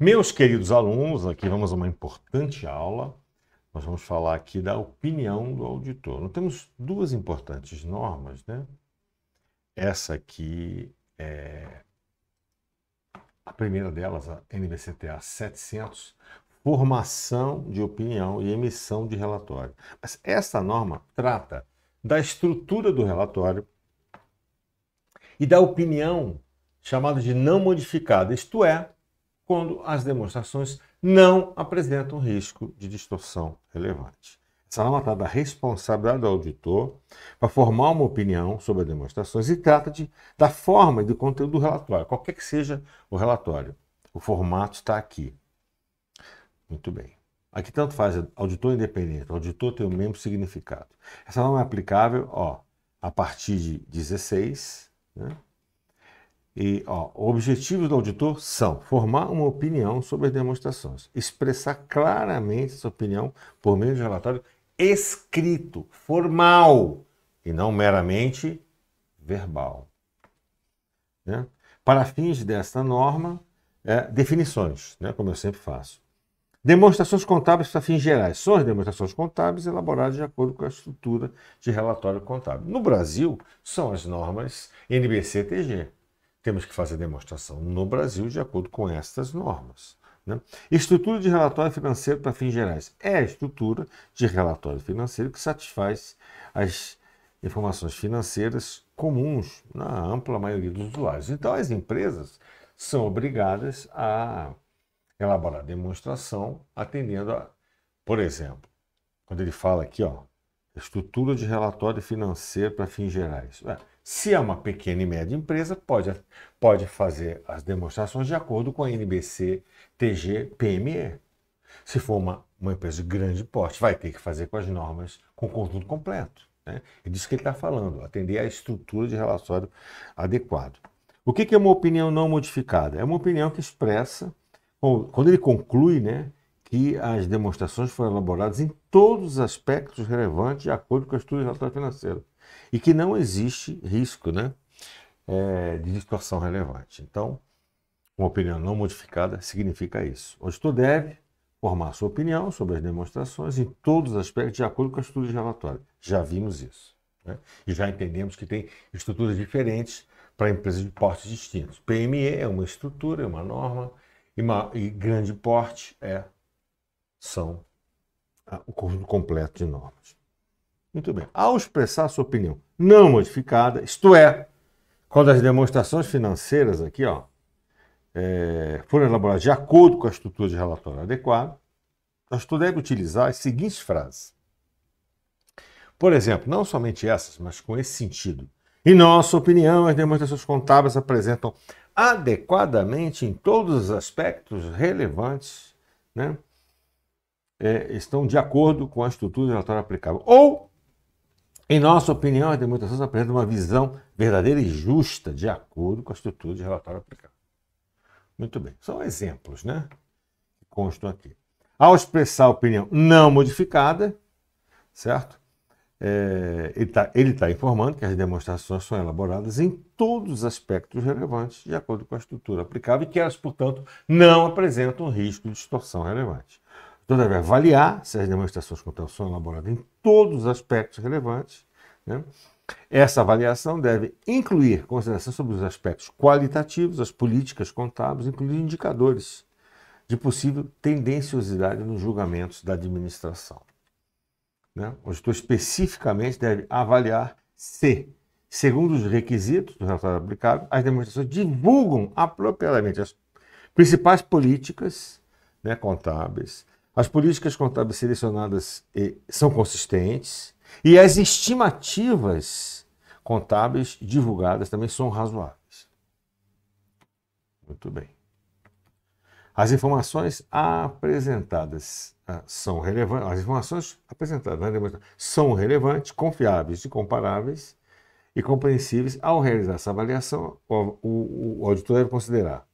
Meus queridos alunos, aqui vamos a uma importante aula. Nós vamos falar aqui da opinião do auditor. Nós temos duas importantes normas, né? Essa aqui é a primeira delas, a NBCTA 700, formação de opinião e emissão de relatório. Mas essa norma trata da estrutura do relatório e da opinião chamada de não modificada, isto é, quando as demonstrações não apresentam risco de distorção relevante. Essa norma trata da responsabilidade do auditor para formar uma opinião sobre as demonstrações e trata de, da forma e do conteúdo do relatório, qualquer que seja o relatório. O formato está aqui. Muito bem. Aqui tanto faz auditor independente, auditor tem o mesmo significado. Essa norma é aplicável ó, a partir de 16. Né? E ó, objetivos do auditor são formar uma opinião sobre as demonstrações, expressar claramente essa opinião por meio de relatório escrito, formal, e não meramente verbal. Né? Para fins desta norma, é, definições, né? como eu sempre faço. Demonstrações contábeis para fins gerais. São as demonstrações contábeis elaboradas de acordo com a estrutura de relatório contábil. No Brasil, são as normas NBC-TG. Temos que fazer demonstração no Brasil de acordo com estas normas. Né? Estrutura de relatório financeiro para fins gerais. É a estrutura de relatório financeiro que satisfaz as informações financeiras comuns na ampla maioria dos usuários. Então, as empresas são obrigadas a elaborar demonstração atendendo a, por exemplo, quando ele fala aqui, ó, estrutura de relatório financeiro para fins gerais. É, se é uma pequena e média empresa, pode, pode fazer as demonstrações de acordo com a NBC, TG, PME. Se for uma, uma empresa de grande porte, vai ter que fazer com as normas, com o conjunto completo. Né? É disso que ele está falando, atender a estrutura de relatório adequado. O que, que é uma opinião não modificada? É uma opinião que expressa Bom, quando ele conclui né, que as demonstrações foram elaboradas em todos os aspectos relevantes de acordo com o estudo de relatório financeiro e que não existe risco né, é, de distorção relevante. Então, uma opinião não modificada significa isso. O auditor deve formar sua opinião sobre as demonstrações em todos os aspectos de acordo com o estudo de relatório. Já vimos isso. Né? E já entendemos que tem estruturas diferentes para empresas de portes distintos. PME é uma estrutura, é uma norma e, e grande porte é são o conjunto completo de normas. Muito bem. Ao expressar sua opinião não modificada, isto é, quando as demonstrações financeiras aqui ó, é, foram elaboradas de acordo com a estrutura de relatório adequada, nós deve utilizar as seguintes frases. Por exemplo, não somente essas, mas com esse sentido. Em nossa opinião, as demonstrações contábeis apresentam adequadamente em todos os aspectos relevantes, né? É, estão de acordo com a estrutura do relatório aplicável. Ou, em nossa opinião, as demonstrações apresentam uma visão verdadeira e justa de acordo com a estrutura de relatório aplicável. Muito bem, são exemplos, né? Que constam aqui. Ao expressar a opinião não modificada, certo? é, ele está tá informando que as demonstrações são elaboradas em todos os aspectos relevantes de acordo com a estrutura aplicável e que elas, portanto, não apresentam risco de distorção relevante. Então, deve avaliar se as demonstrações contábeis são elaboradas em todos os aspectos relevantes. Né? Essa avaliação deve incluir consideração sobre os aspectos qualitativos, as políticas contábeis, incluindo indicadores de possível tendenciosidade nos julgamentos da administração. Né? O gestor especificamente deve avaliar se, segundo os requisitos do relatório aplicado, as demonstrações divulgam apropriadamente as principais políticas né, contábeis, as políticas contábeis selecionadas são consistentes e as estimativas contábeis divulgadas também são razoáveis. Muito bem. As informações apresentadas ah, são relevantes, as informações apresentadas né, são relevantes, confiáveis e comparáveis e compreensíveis. Ao realizar essa avaliação, o, o, o auditor deve considerar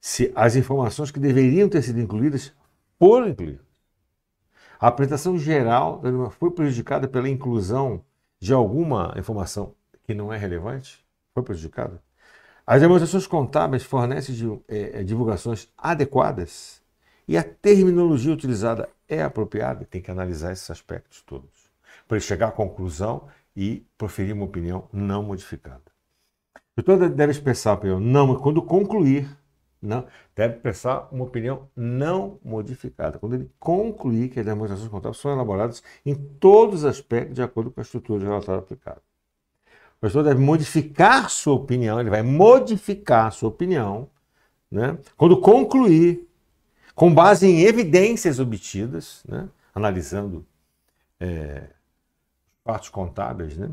se as informações que deveriam ter sido incluídas foram incluídas. A apresentação geral foi prejudicada pela inclusão de alguma informação que não é relevante? Foi prejudicada? As demonstrações contábeis fornecem eh, eh, divulgações adequadas e a terminologia utilizada é apropriada, tem que analisar esses aspectos todos para chegar à conclusão e proferir uma opinião não modificada. O doutor deve expressar a opinião não, quando concluir, não, né, deve expressar uma opinião não modificada. Quando ele concluir que as demonstrações contábeis são elaboradas em todos os aspectos de acordo com a estrutura de relatório aplicada. O gestor deve modificar sua opinião, ele vai modificar sua opinião, né? Quando concluir com base em evidências obtidas, né? analisando é, fatos contábeis né?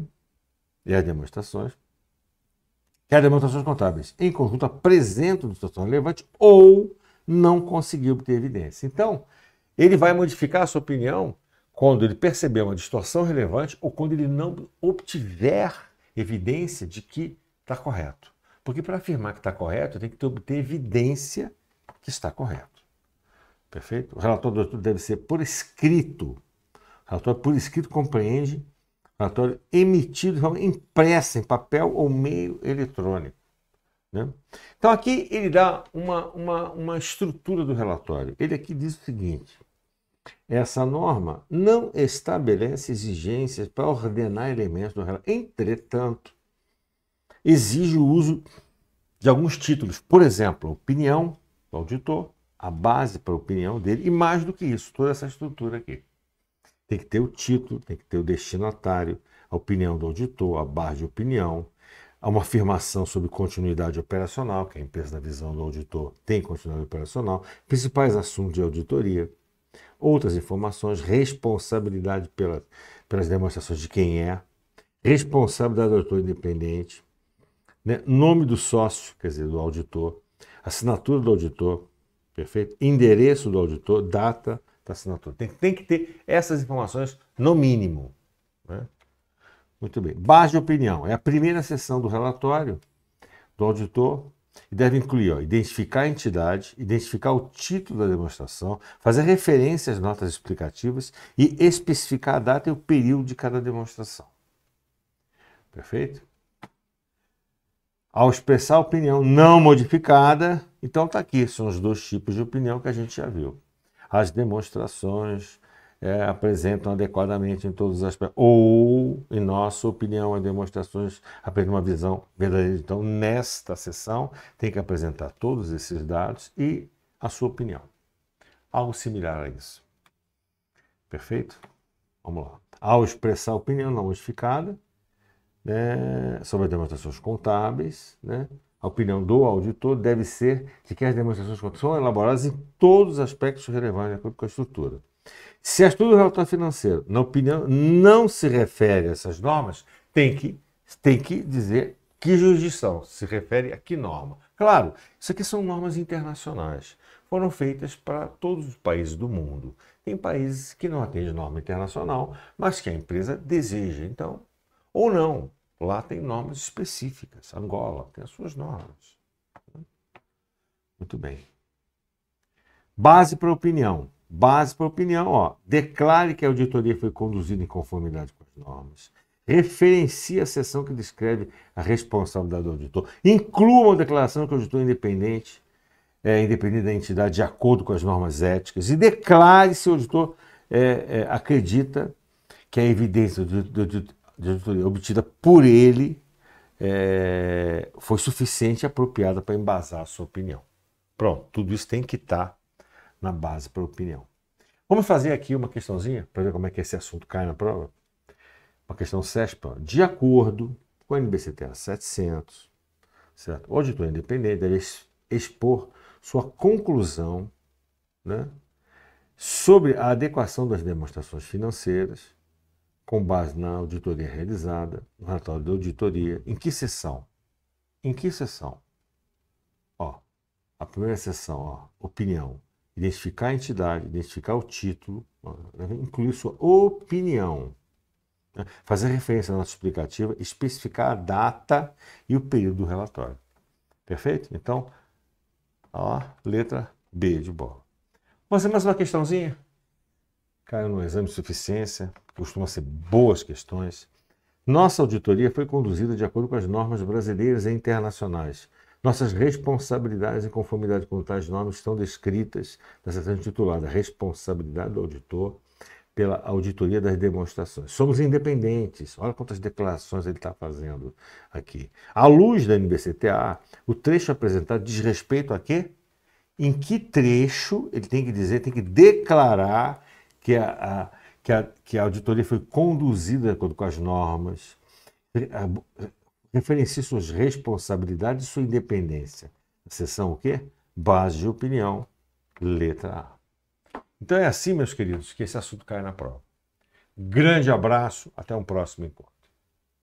e as demonstrações, que as demonstrações contábeis em conjunto apresentam distorção relevante ou não conseguiu obter evidência. Então, ele vai modificar a sua opinião quando ele perceber uma distorção relevante ou quando ele não obtiver evidência de que está correto. Porque para afirmar que está correto, tem que obter evidência que está correto. Perfeito? O relatório do autor deve ser por escrito. O relatório por escrito compreende relatório emitido de forma impressa, em papel ou meio eletrônico. Né? Então aqui ele dá uma, uma, uma estrutura do relatório. Ele aqui diz o seguinte: essa norma não estabelece exigências para ordenar elementos do relatório. Entretanto, exige o uso de alguns títulos, por exemplo, opinião do auditor, a base para a opinião dele, e mais do que isso, toda essa estrutura aqui. Tem que ter o título, tem que ter o destinatário, a opinião do auditor, a barra de opinião, uma afirmação sobre continuidade operacional, que a empresa na visão do auditor tem continuidade operacional, principais assuntos de auditoria, outras informações, responsabilidade pela, pelas demonstrações de quem é, responsabilidade do auditor independente, né? nome do sócio, quer dizer, do auditor, assinatura do auditor, Perfeito? Endereço do auditor, data da tá assinatura. Tem, tem que ter essas informações no mínimo. Né? Muito bem. Base de opinião. É a primeira sessão do relatório do auditor e deve incluir ó, identificar a entidade, identificar o título da demonstração, fazer referência às notas explicativas e especificar a data e o período de cada demonstração. Perfeito? ao expressar opinião não modificada, então está aqui, são os dois tipos de opinião que a gente já viu. As demonstrações é, apresentam adequadamente em todos os aspectos, ou, em nossa opinião, as demonstrações apresentam uma visão verdadeira. Então, nesta sessão, tem que apresentar todos esses dados e a sua opinião. Algo similar a isso. Perfeito? Vamos lá. Ao expressar opinião não modificada, né, sobre as demonstrações contábeis. Né? A opinião do auditor deve ser de que as demonstrações contábeis são elaboradas em todos os aspectos relevantes de acordo com a estrutura. Se a é estrutura do relatório financeiro, na opinião, não se refere a essas normas, tem que, tem que dizer que jurisdição se refere a que norma. Claro, isso aqui são normas internacionais. Foram feitas para todos os países do mundo. Tem países que não atendem norma internacional, mas que a empresa deseja, então, ou não. Lá tem normas específicas. Angola tem as suas normas. Né? Muito bem. Base para opinião. Base para opinião, ó. Declare que a auditoria foi conduzida em conformidade com as normas. Referencie a seção que descreve a responsabilidade do auditor. Inclua uma declaração que o auditor é independente é independente da entidade de acordo com as normas éticas. E declare se o auditor é, é, acredita que a evidência do, do, do, de auditoria obtida por ele é, foi suficiente e apropriada para embasar a sua opinião. Pronto, tudo isso tem que estar tá na base para a opinião. Vamos fazer aqui uma questãozinha para ver como é que esse assunto cai na prova? Uma questão CESPA. De acordo com a NBCTA 700, certo? o auditor independente deve expor sua conclusão né, sobre a adequação das demonstrações financeiras com base na auditoria realizada, no relatório de auditoria, em que sessão? Em que sessão? Ó, a primeira sessão, ó, opinião. Identificar a entidade, identificar o título, né? incluir sua opinião. Né? Fazer referência à nossa explicativa, especificar a data e o período do relatório. Perfeito? Então, ó, letra B de bola. Vamos fazer mais uma questãozinha? caiu no exame de suficiência, costuma ser boas questões. Nossa auditoria foi conduzida de acordo com as normas brasileiras e internacionais. Nossas responsabilidades em conformidade com tais normas estão descritas na seção titulada Responsabilidade do Auditor pela Auditoria das Demonstrações. Somos independentes. Olha quantas declarações ele está fazendo aqui. À luz da NBCTA, o trecho apresentado diz respeito a quê? Em que trecho ele tem que dizer, tem que declarar que a, a, que a, que a auditoria foi conduzida de acordo com as normas, referencie suas responsabilidades e sua independência. a sessão o quê? Base de opinião, letra A. Então é assim, meus queridos, que esse assunto cai na prova. Grande abraço, até um próximo encontro.